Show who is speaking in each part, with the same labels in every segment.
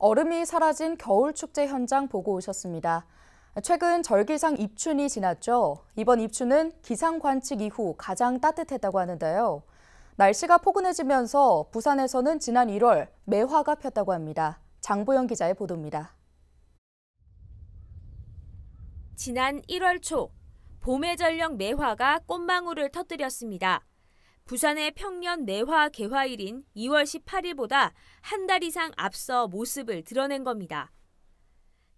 Speaker 1: 얼음이 사라진 겨울 축제 현장 보고 오셨습니다. 최근 절기상 입춘이 지났죠. 이번 입춘은 기상 관측 이후 가장 따뜻했다고 하는데요. 날씨가 포근해지면서 부산에서는 지난 1월 매화가 폈다고 합니다. 장보영 기자의 보도입니다. 지난 1월 초 봄의 전령 매화가 꽃망울을 터뜨렸습니다. 부산의 평년 내화 개화일인 2월 18일보다 한 달 이상 앞서 모습을 드러낸 겁니다.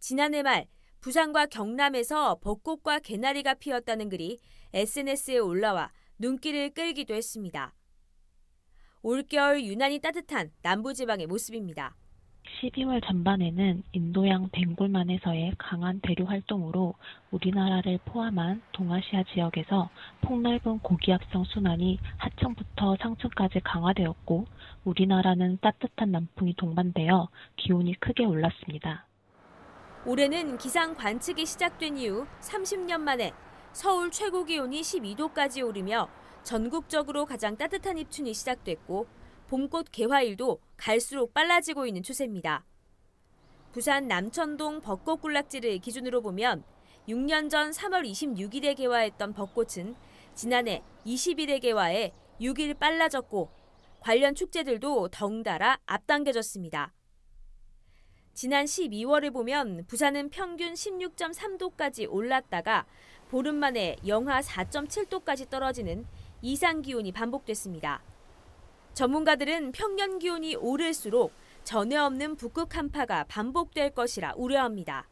Speaker 1: 지난해 말 부산과 경남에서 벚꽃과 개나리가 피었다는 글이 SNS에 올라와 눈길을 끌기도 했습니다. 올겨울 유난히 따뜻한 남부지방의 모습입니다.
Speaker 2: 12월 전반에는 인도양 벵골만에서의 강한 대류 활동으로 우리나라를 포함한 동아시아 지역에서 폭넓은 고기압성 순환이 하층부터 상층까지 강화되었고 우리나라는 따뜻한 남풍이 동반되어 기온이 크게 올랐습니다.
Speaker 1: 올해는 기상 관측이 시작된 이후 30년 만에 서울 최고 기온이 12도까지 오르며 전국적으로 가장 따뜻한 입춘이 시작됐고 봄꽃 개화일도 갈수록 빨라지고 있는 추세입니다. 부산 남천동 벚꽃 군락지를 기준으로 보면 6년 전 3월 26일에 개화했던 벚꽃은 지난해 20일에 개화해 6일 빨라졌고 관련 축제들도 덩달아 앞당겨졌습니다. 지난 12월을 보면 부산은 평균 16.3도까지 올랐다가 보름 만에 영하 4.7도까지 떨어지는 이상 기온이 반복됐습니다. 전문가들은 평년 기온이 오를수록 전에 없는 북극 한파가 반복될 것이라 우려합니다.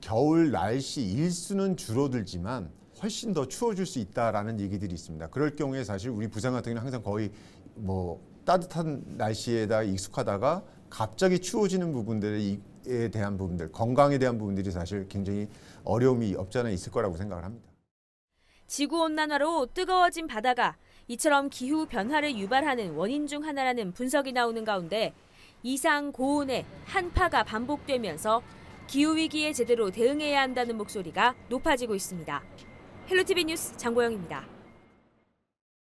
Speaker 3: 겨울 날씨 일수는 줄어들지만 훨씬 더 추워질 수 있다라는 얘기들이 있습니다. 그럴 경우에 사실 우리 부산 같은 경우는 항상 거의 뭐 따뜻한 날씨에다 익숙하다가 갑자기 추워지는 부분들에 대한 부분들, 건강에 대한 부분들이 사실 굉장히 어려움이 없지 않아 있을 거라고 생각을 합니다.
Speaker 1: 지구 온난화로 뜨거워진 바다가 이처럼 기후 변화를 유발하는 원인 중 하나라는 분석이 나오는 가운데 이상 고온의 한파가 반복되면서 기후 위기에 제대로 대응해야 한다는 목소리가 높아지고 있습니다. 헬로티비 뉴스 장고영입니다.